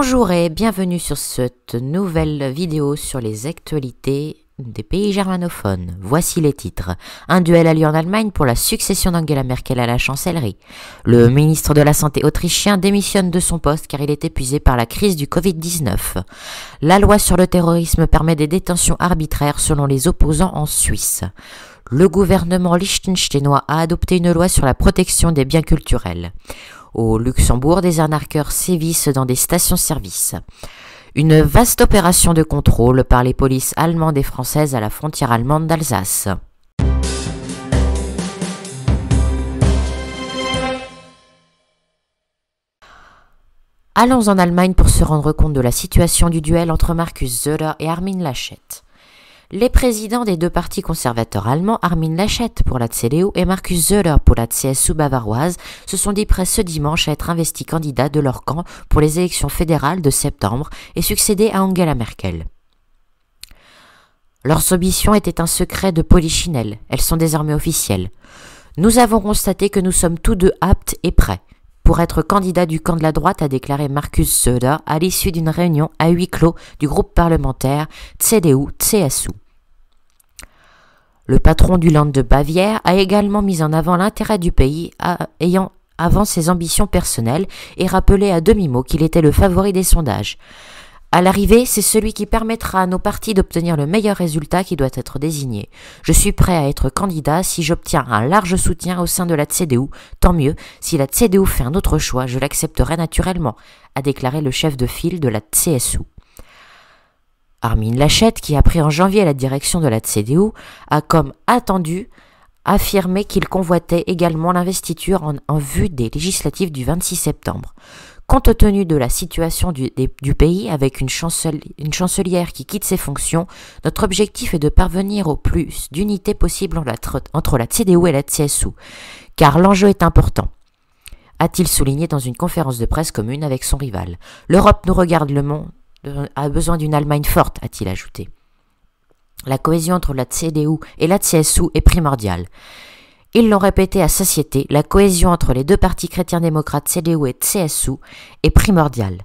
Bonjour et bienvenue sur cette nouvelle vidéo sur les actualités des pays germanophones. Voici les titres. Un duel a lieu en Allemagne pour la succession d'Angela Merkel à la chancellerie. Le ministre de la Santé autrichien démissionne de son poste car il est épuisé par la crise du Covid-19. La loi sur le terrorisme permet des détentions arbitraires selon les opposants en Suisse. Le gouvernement liechtensteinois a adopté une loi sur la protection des biens culturels. Au Luxembourg, des arnaqueurs sévissent dans des stations-service. Une vaste opération de contrôle par les polices allemandes et françaises à la frontière allemande d'Alsace. Allons en Allemagne pour se rendre compte de la situation du duel entre Marcus Zöller et Armin Lachette les présidents des deux partis conservateurs allemands, Armin Laschet pour la CDU e et Markus Söder pour la CSU bavaroise, se sont dit prêts ce dimanche à être investis candidats de leur camp pour les élections fédérales de septembre et succéder à Angela Merkel. Leurs ambitions étaient un secret de polichinelle, elles sont désormais officielles. Nous avons constaté que nous sommes tous deux aptes et prêts pour être candidat du camp de la droite, a déclaré Marcus Söder à l'issue d'une réunion à huis clos du groupe parlementaire CDU-CSU. Le patron du Land de Bavière a également mis en avant l'intérêt du pays ayant avant ses ambitions personnelles et rappelé à demi-mot qu'il était le favori des sondages. À l'arrivée, c'est celui qui permettra à nos partis d'obtenir le meilleur résultat qui doit être désigné. Je suis prêt à être candidat si j'obtiens un large soutien au sein de la CDU. Tant mieux, si la CDU fait un autre choix, je l'accepterai naturellement, a déclaré le chef de file de la CSU. Armin Lachette, qui a pris en janvier la direction de la CDU, a comme attendu affirmé qu'il convoitait également l'investiture en, en, vue des législatives du 26 septembre. Compte tenu de la situation du, pays avec une, chancelière qui quitte ses fonctions, notre objectif est de parvenir au plus d'unité possible entre la CDU et la CSU, car l'enjeu est important a-t-il souligné dans une conférence de presse commune avec son rival. L'Europe nous regarde, le monde euh, a besoin d'une Allemagne forte, a-t-il ajouté. La cohésion entre la CDU et la CSU est primordiale. Ils l'ont répété à Société, la cohésion entre les deux partis chrétiens-démocrates CDU et CSU est primordiale.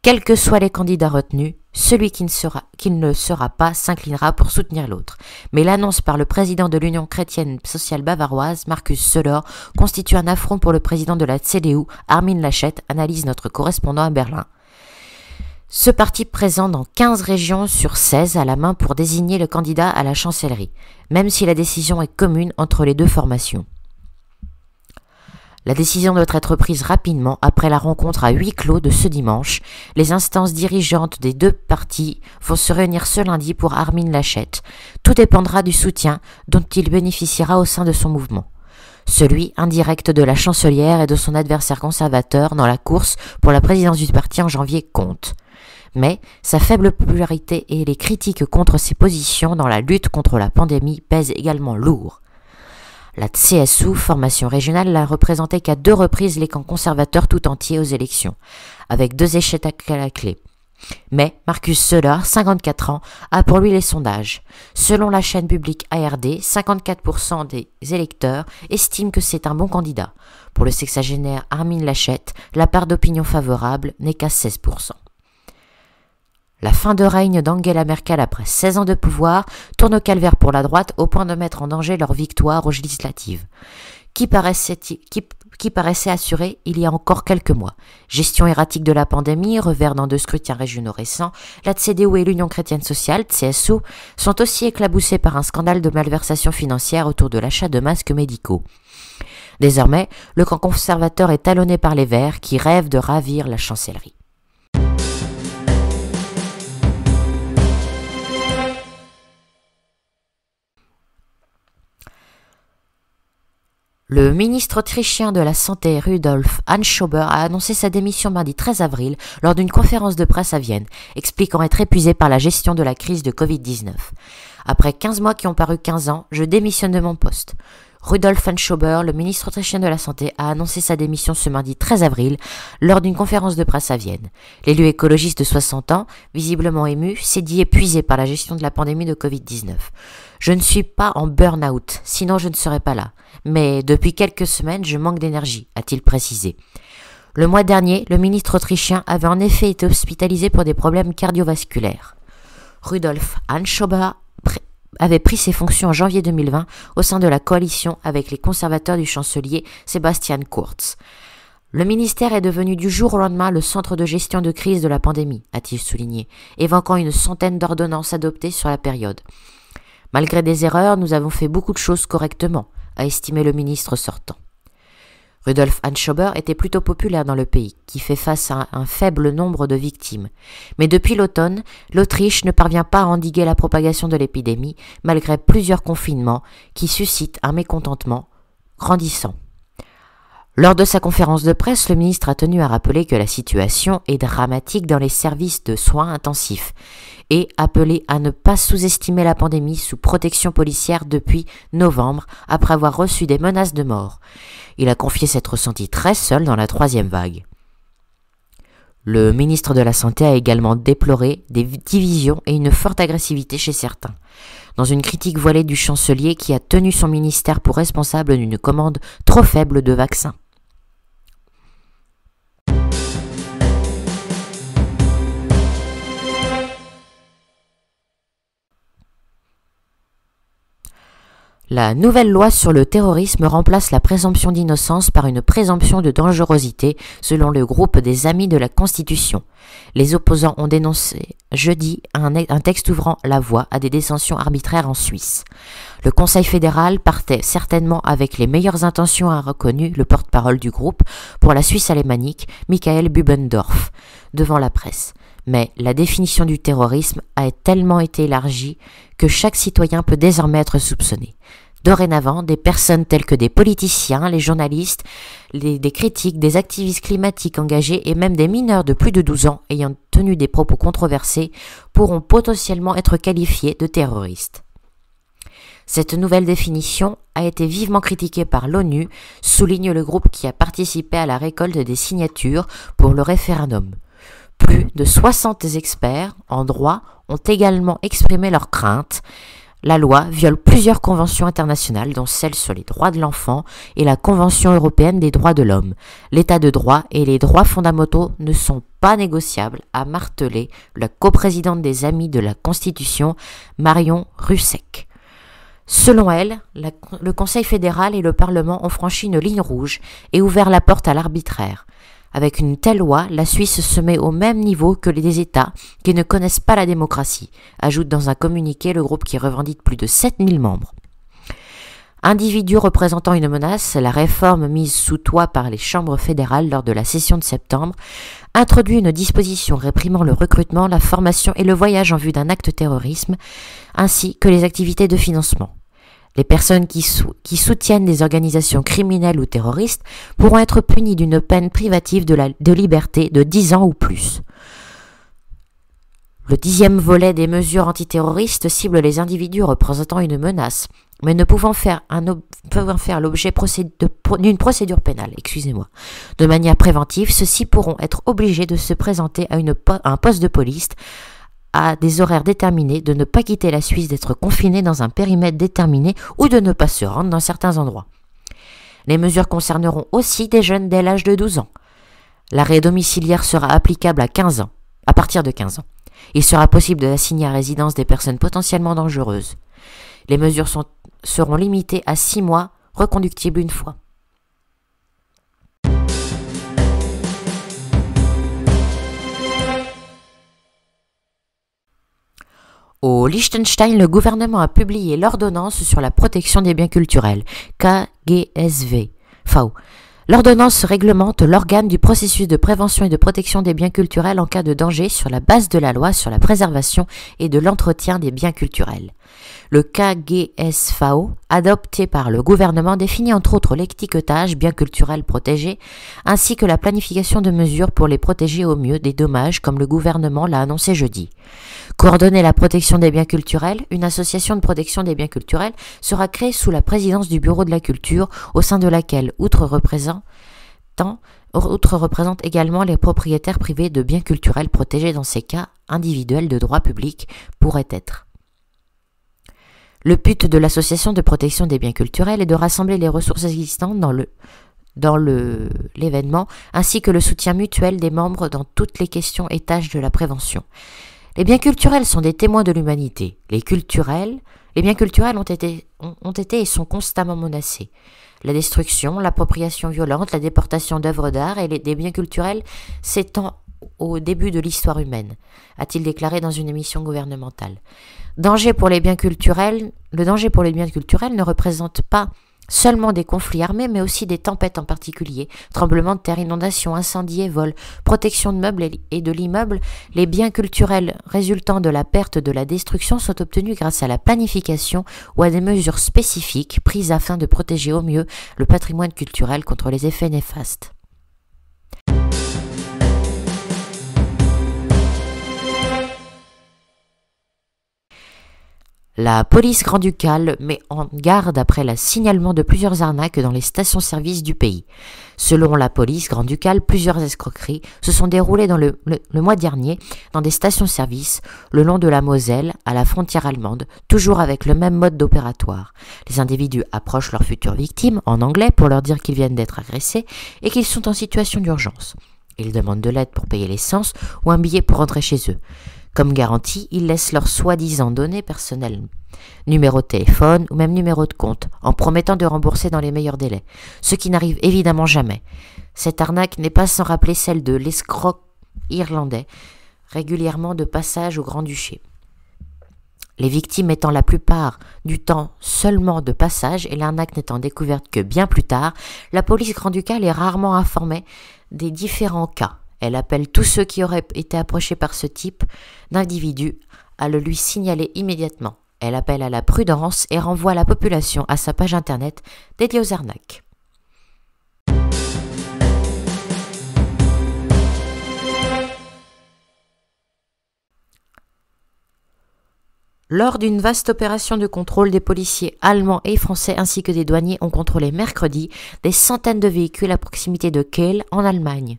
Quels que soient les candidats retenus, celui qui ne, sera, qui ne le sera pas s'inclinera pour soutenir l'autre. Mais l'annonce par le président de l'Union chrétienne sociale bavaroise, Marcus Söller, constitue un affront pour le président de la CDU, Armin Lachette, analyse notre correspondant à Berlin. Ce parti présent dans 15 régions sur 16 à la main pour désigner le candidat à la chancellerie, même si la décision est commune entre les deux formations. La décision doit être prise rapidement après la rencontre à huis clos de ce dimanche. Les instances dirigeantes des deux partis vont se réunir ce lundi pour Armin Lachette. Tout dépendra du soutien dont il bénéficiera au sein de son mouvement. Celui indirect de la chancelière et de son adversaire conservateur dans la course pour la présidence du parti en janvier compte mais sa faible popularité et les critiques contre ses positions dans la lutte contre la pandémie pèsent également lourd. La CSU, formation régionale, n'a représenté qu'à deux reprises les camps conservateurs tout entiers aux élections, avec deux échecs à la clé. Mais Marcus Söder, 54 ans, a pour lui les sondages. Selon la chaîne publique ARD, 54% des électeurs estiment que c'est un bon candidat. Pour le sexagénaire Armin Lachette, la part d'opinion favorable n'est qu'à 16%. La fin de règne d'Angela Merkel après 16 ans de pouvoir tourne au calvaire pour la droite au point de mettre en danger leur victoire aux législatives, qui paraissait, qui, paraissait assurée il y a encore quelques mois. Gestion erratique de la pandémie, revers dans deux scrutins régionaux récents, la CDU et l'Union chrétienne sociale, CSU, sont aussi éclaboussés par un scandale de malversation financière autour de l'achat de masques médicaux. Désormais, le camp conservateur est talonné par les Verts qui rêvent de ravir la chancellerie. Le ministre autrichien de la Santé Rudolf Anschober a annoncé sa démission mardi 13 avril lors d'une conférence de presse à Vienne, expliquant être épuisé par la gestion de la crise de Covid-19. Après 15 mois qui ont paru 15 ans, je démissionne de mon poste. Rudolf Anschober, le ministre autrichien de la Santé, a annoncé sa démission ce mardi 13 avril lors d'une conférence de presse à Vienne. L'élu écologiste de 60 ans, visiblement ému, s'est dit épuisé par la gestion de la pandémie de Covid-19. Je ne suis pas en burn-out, sinon je ne serais pas là. Mais depuis quelques semaines, je manque d'énergie, a-t-il précisé. Le mois dernier, le ministre autrichien avait en effet été hospitalisé pour des problèmes cardiovasculaires. Rudolf Anschober avait pris ses fonctions en janvier 2020 au sein de la coalition avec les conservateurs du chancelier Sébastien Kurz. Le ministère est devenu du jour au lendemain le centre de gestion de crise de la pandémie, a-t-il souligné, évoquant une centaine d'ordonnances adoptées sur la période. Malgré des erreurs, nous avons fait beaucoup de choses correctement, a estimé le ministre sortant. Rudolf Anschober était plutôt populaire dans le pays, qui fait face à un faible nombre de victimes. Mais depuis l'automne, l'Autriche ne parvient pas à endiguer la propagation de l'épidémie, malgré plusieurs confinements qui suscitent un mécontentement grandissant. Lors de sa conférence de presse, le ministre a tenu à rappeler que la situation est dramatique dans les services de soins intensifs et appelé à ne pas sous-estimer la pandémie sous protection policière depuis novembre, après avoir reçu des menaces de mort. Il a confié s'être senti très seul dans la troisième vague. Le ministre de la Santé a également déploré des divisions et une forte agressivité chez certains. Dans une critique voilée du chancelier qui a tenu son ministère pour responsable d'une commande trop faible de vaccins. La nouvelle loi sur le terrorisme remplace la présomption d'innocence par une présomption de dangerosité, selon le groupe des Amis de la Constitution. Les opposants ont dénoncé jeudi un, texte ouvrant la voie à des dissensions arbitraires en Suisse. Le Conseil fédéral partait certainement avec les meilleures intentions, à reconnu le porte-parole du groupe pour la Suisse alémanique, Michael Bubendorf, devant la presse. Mais la définition du terrorisme a tellement été élargie que chaque citoyen peut désormais être soupçonné. Dorénavant, des personnes telles que des politiciens, les journalistes, des critiques, des activistes climatiques engagés et même des mineurs de plus de 12 ans ayant tenu des propos controversés pourront potentiellement être qualifiés de terroristes. Cette nouvelle définition a été vivement critiquée par l'ONU, souligne le groupe qui a participé à la récolte des signatures pour le référendum. Plus de 60 experts en droit ont également exprimé leurs craintes. La loi viole plusieurs conventions internationales, dont celle sur les droits de l'enfant et la Convention européenne des droits de l'homme. L'état de droit et les droits fondamentaux ne sont pas négociables, a martelé la coprésidente des Amis de la Constitution, Marion Russek. Selon elle, le Conseil fédéral et le Parlement ont franchi une ligne rouge et ouvert la porte à l'arbitraire. Avec une telle loi, la Suisse se met au même niveau que les États qui ne connaissent pas la démocratie, ajoute dans un communiqué le groupe qui revendique plus de 7000 membres. Individus représentant une menace, la réforme mise sous toit par les chambres fédérales lors de la session de septembre introduit une disposition réprimant le recrutement, la formation et le voyage en vue d'un acte terrorisme, ainsi que les activités de financement. Les personnes qui, soutiennent des organisations criminelles ou terroristes pourront être punies d'une peine privative de, liberté de 10 ans ou plus. Le dixième volet des mesures antiterroristes cible les individus représentant une menace, mais ne pouvant faire, l'objet d'une procédure pénale, excusez-moi. De manière préventive, ceux-ci pourront être obligés de se présenter à un poste de police à des horaires déterminés, de ne pas quitter la Suisse, d'être confiné dans un périmètre déterminé ou de ne pas se rendre dans certains endroits. Les mesures concerneront aussi des jeunes dès l'âge de 12 ans. L'arrêt domiciliaire sera applicable à 15 ans, à partir de 15 ans. Il sera possible de à résidence des personnes potentiellement dangereuses. Les mesures seront limitées à 6 mois, reconductibles une fois. Au Liechtenstein, le gouvernement a publié l'ordonnance sur la protection des biens culturels, KGSV. L'ordonnance réglemente l'organe du processus de prévention et de protection des biens culturels en cas de danger sur la base de la loi sur la préservation et de l'entretien des biens culturels. Le KGSFAO, adopté par le gouvernement, définit entre autres l'étiquetage, bien culturel protégé, ainsi que la planification de mesures pour les protéger au mieux des dommages, comme le gouvernement l'a annoncé jeudi. Coordonner la protection des biens culturels, une association de protection des biens culturels sera créée sous la présidence du Bureau de la Culture, au sein de laquelle, outre représentent outre également les propriétaires privés de biens culturels protégés dans ces cas individuels de droit public pourraient être. Le but de l'association de protection des biens culturels est de rassembler les ressources existantes dans le dans l'événement, ainsi que le soutien mutuel des membres dans toutes les questions et tâches de la prévention. Les biens culturels sont des témoins de l'humanité. Les biens culturels ont été, ont, été et sont constamment menacés. La destruction, l'appropriation violente, la déportation d'œuvres d'art et des biens culturels s'étendent au début de l'histoire humaine, a-t-il déclaré dans une émission gouvernementale. Danger pour les biens culturels, le danger pour les biens culturels ne représente pas seulement des conflits armés, mais aussi des tempêtes en particulier, tremblements de terre, inondations, incendies vols, protection de meubles et de l'immeuble. Les biens culturels résultant de la perte de la destruction sont obtenus grâce à la planification ou à des mesures spécifiques prises afin de protéger au mieux le patrimoine culturel contre les effets néfastes. La police grand-ducale met en garde après le signalement de plusieurs arnaques dans les stations-service du pays. Selon la police grand-ducale, plusieurs escroqueries se sont déroulées dans le, le mois dernier dans des stations-service le long de la Moselle à la frontière allemande, toujours avec le même mode d'opératoire. Les individus approchent leurs futures victimes en anglais pour leur dire qu'ils viennent d'être agressés et qu'ils sont en situation d'urgence. Ils demandent de l'aide pour payer l'essence ou un billet pour rentrer chez eux. Comme garantie, ils laissent leurs soi-disant données personnelles, numéro de téléphone ou même numéro de compte, en promettant de rembourser dans les meilleurs délais, ce qui n'arrive évidemment jamais. Cette arnaque n'est pas sans rappeler celle de l'escroc irlandais, régulièrement de passage au Grand-Duché. Les victimes étant la plupart du temps seulement de passage et l'arnaque n'étant découverte que bien plus tard, la police grand-ducale est rarement informée des différents cas. Elle appelle tous ceux qui auraient été approchés par ce type d'individu à le lui signaler immédiatement. Elle appelle à la prudence et renvoie la population à sa page internet dédiée aux arnaques. Lors d'une vaste opération de contrôle, des policiers allemands et français ainsi que des douaniers ont contrôlé mercredi des centaines de véhicules à proximité de Kehl en Allemagne.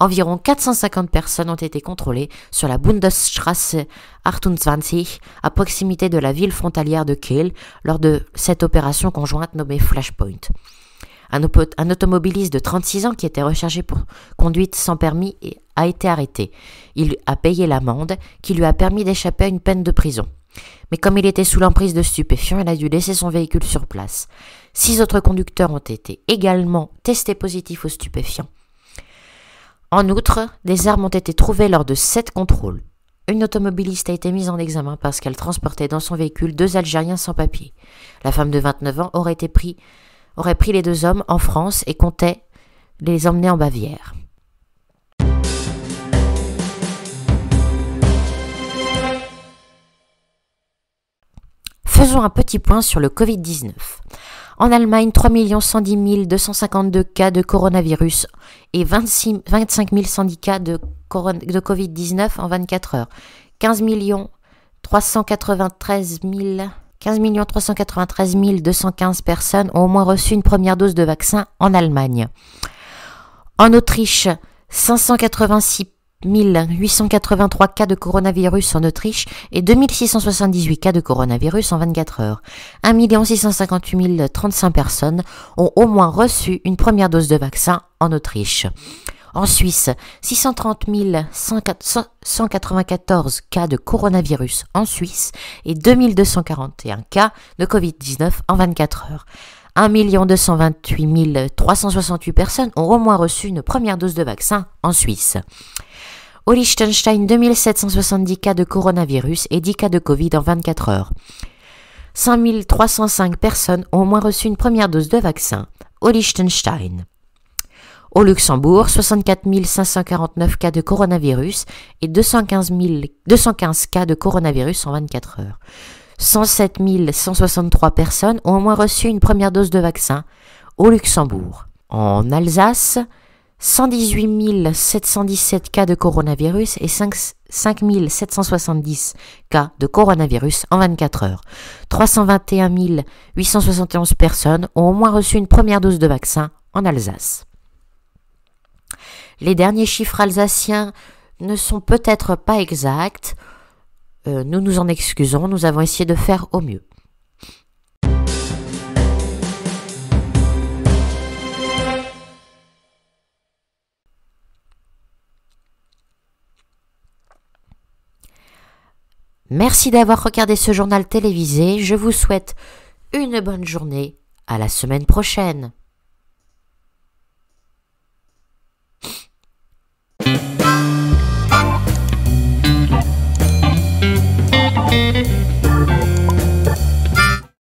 Environ 450 personnes ont été contrôlées sur la Bundesstraße 28 à proximité de la ville frontalière de Kehl lors de cette opération conjointe nommée Flashpoint. Un, un, automobiliste de 36 ans qui était recherché pour conduite sans permis a été arrêté. Il a payé l'amende qui lui a permis d'échapper à une peine de prison. Mais comme il était sous l'emprise de stupéfiants, il a dû laisser son véhicule sur place. Six autres conducteurs ont été également testés positifs aux stupéfiants. En outre, des armes ont été trouvées lors de sept contrôles. Une automobiliste a été mise en examen parce qu'elle transportait dans son véhicule deux Algériens sans papier. La femme de 29 ans aurait, aurait pris les deux hommes en France et comptait les emmener en Bavière. Faisons un petit point sur le Covid-19. En Allemagne, 3 110 252 cas de coronavirus et 26, 25 110 cas de, Covid-19 en 24 heures. 15 393 15 393 215 personnes ont au moins reçu une première dose de vaccin en Allemagne. En Autriche, 586 1883 cas de coronavirus en Autriche et 2678 cas de coronavirus en 24 heures. 1 658 035 personnes ont au moins reçu une première dose de vaccin en Autriche. En Suisse, 630 194 cas de coronavirus en Suisse et 2241 cas de Covid-19 en 24 heures. 1 228 368 personnes ont au moins reçu une première dose de vaccin en Suisse. Au Liechtenstein, 2770 cas de coronavirus et 10 cas de Covid en 24 heures. 5305 personnes ont au moins reçu une première dose de vaccin au Liechtenstein. Au Luxembourg, 64 549 cas de coronavirus et 215 cas de coronavirus en 24 heures. 107 163 personnes ont au moins reçu une première dose de vaccin au Luxembourg. En Alsace, 118 717 cas de coronavirus et 5, 770 cas de coronavirus en 24 heures. 321 871 personnes ont au moins reçu une première dose de vaccin en Alsace. Les derniers chiffres alsaciens ne sont peut-être pas exacts. Euh, nous nous en excusons, nous avons essayé de faire au mieux. Merci d'avoir regardé ce journal télévisé. Je vous souhaite une bonne journée. À la semaine prochaine.